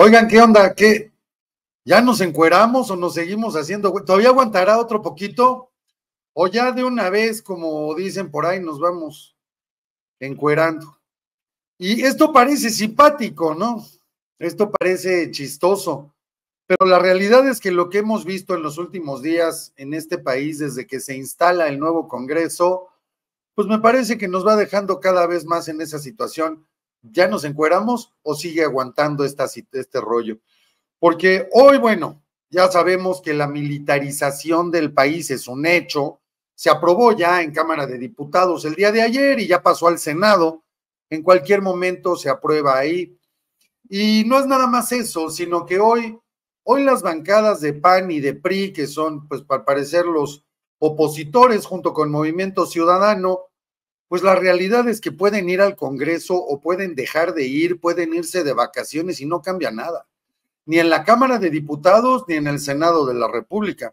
Oigan, ¿qué onda? ¿Qué? ¿Ya nos encueramos o nos seguimos haciendo? ¿Todavía aguantará otro poquito? ¿O ya de una vez, como dicen por ahí, nos vamos encuerando? Y esto parece simpático, ¿no? Esto parece chistoso, pero la realidad es que lo que hemos visto en los últimos días en este país, desde que se instala el nuevo Congreso, pues me parece que nos va dejando cada vez más en esa situación ya nos encueramos o sigue aguantando esta, este rollo. Porque hoy, bueno, ya sabemos que la militarización del país es un hecho, se aprobó ya en Cámara de Diputados el día de ayer y ya pasó al Senado, en cualquier momento se aprueba ahí. Y no es nada más eso, sino que hoy, hoy las bancadas de PAN y de PRI, que son, pues, para parecer los opositores junto con Movimiento Ciudadano, pues la realidad es que pueden ir al Congreso o pueden dejar de ir, pueden irse de vacaciones y no cambia nada, ni en la Cámara de Diputados ni en el Senado de la República.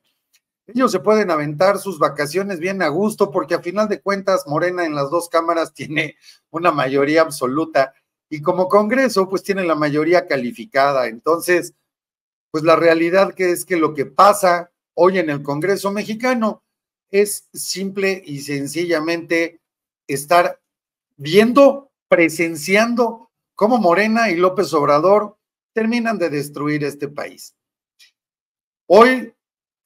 Ellos se pueden aventar sus vacaciones bien a gusto porque a final de cuentas Morena en las dos cámaras tiene una mayoría absoluta y como Congreso pues tiene la mayoría calificada. Entonces, pues la realidad que es que lo que pasa hoy en el Congreso mexicano es simple y sencillamente estar viendo, presenciando cómo Morena y López Obrador terminan de destruir este país. Hoy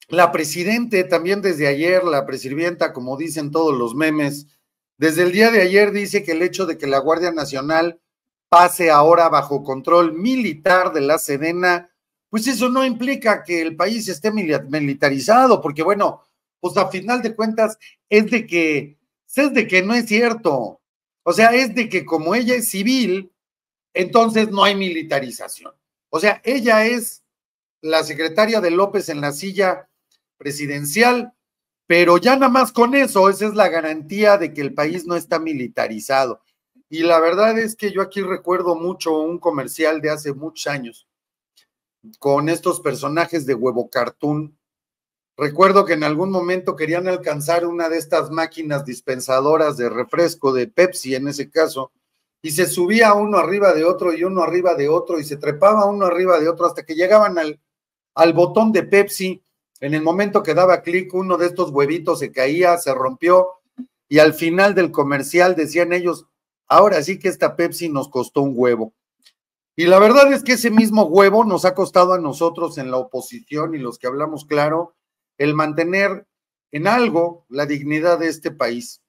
la presidente, también desde ayer, la presirvienta como dicen todos los memes, desde el día de ayer dice que el hecho de que la Guardia Nacional pase ahora bajo control militar de la Sedena, pues eso no implica que el país esté militarizado, porque bueno, pues a final de cuentas es de que es de que no es cierto. O sea, es de que como ella es civil, entonces no hay militarización. O sea, ella es la secretaria de López en la silla presidencial, pero ya nada más con eso, esa es la garantía de que el país no está militarizado. Y la verdad es que yo aquí recuerdo mucho un comercial de hace muchos años con estos personajes de huevo cartoon Recuerdo que en algún momento querían alcanzar una de estas máquinas dispensadoras de refresco, de Pepsi en ese caso, y se subía uno arriba de otro y uno arriba de otro y se trepaba uno arriba de otro hasta que llegaban al, al botón de Pepsi. En el momento que daba clic, uno de estos huevitos se caía, se rompió y al final del comercial decían ellos, ahora sí que esta Pepsi nos costó un huevo. Y la verdad es que ese mismo huevo nos ha costado a nosotros en la oposición y los que hablamos claro el mantener en algo la dignidad de este país.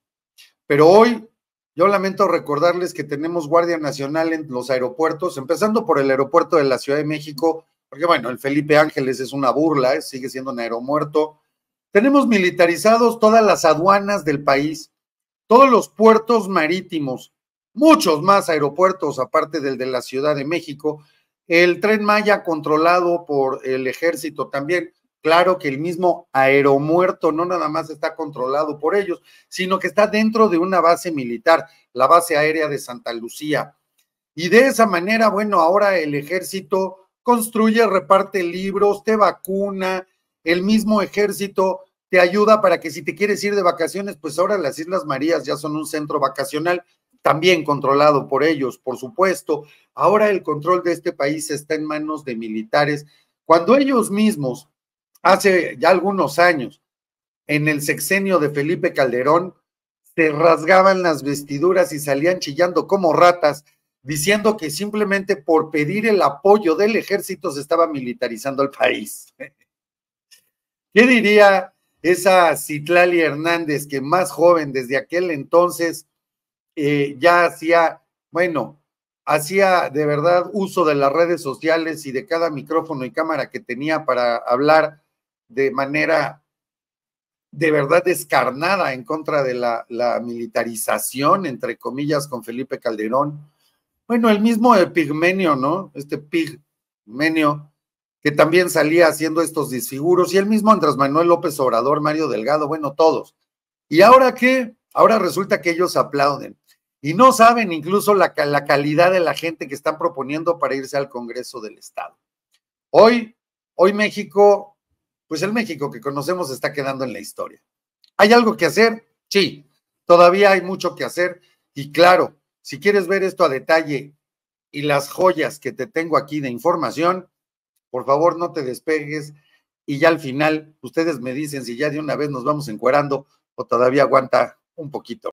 Pero hoy yo lamento recordarles que tenemos Guardia Nacional en los aeropuertos, empezando por el aeropuerto de la Ciudad de México, porque bueno, el Felipe Ángeles es una burla, ¿eh? sigue siendo un aeromuerto. Tenemos militarizados todas las aduanas del país, todos los puertos marítimos, muchos más aeropuertos aparte del de la Ciudad de México, el tren Maya controlado por el ejército también. Claro que el mismo aeromuerto no nada más está controlado por ellos, sino que está dentro de una base militar, la base aérea de Santa Lucía. Y de esa manera, bueno, ahora el ejército construye, reparte libros, te vacuna, el mismo ejército te ayuda para que si te quieres ir de vacaciones, pues ahora las Islas Marías ya son un centro vacacional, también controlado por ellos, por supuesto. Ahora el control de este país está en manos de militares, cuando ellos mismos hace ya algunos años, en el sexenio de Felipe Calderón, se rasgaban las vestiduras y salían chillando como ratas, diciendo que simplemente por pedir el apoyo del ejército se estaba militarizando el país. ¿Qué diría esa Citlali Hernández que más joven desde aquel entonces eh, ya hacía, bueno, hacía de verdad uso de las redes sociales y de cada micrófono y cámara que tenía para hablar de manera de verdad descarnada en contra de la, militarización, entre comillas, con Felipe Calderón. Bueno, el mismo Pigmenio, ¿no? Este Pigmenio, que también salía haciendo estos disfiguros, y el mismo Andrés Manuel López Obrador, Mario Delgado, bueno, todos. ¿Y ahora qué? Ahora resulta que ellos aplauden y no saben incluso la, la, calidad de la gente que están proponiendo para irse al Congreso del Estado. Hoy, hoy México pues el México que conocemos está quedando en la historia. ¿Hay algo que hacer? Sí, todavía hay mucho que hacer. Y claro, si quieres ver esto a detalle y las joyas que te tengo aquí de información, por favor no te despegues y ya al final ustedes me dicen si ya de una vez nos vamos encuerando o todavía aguanta un poquito.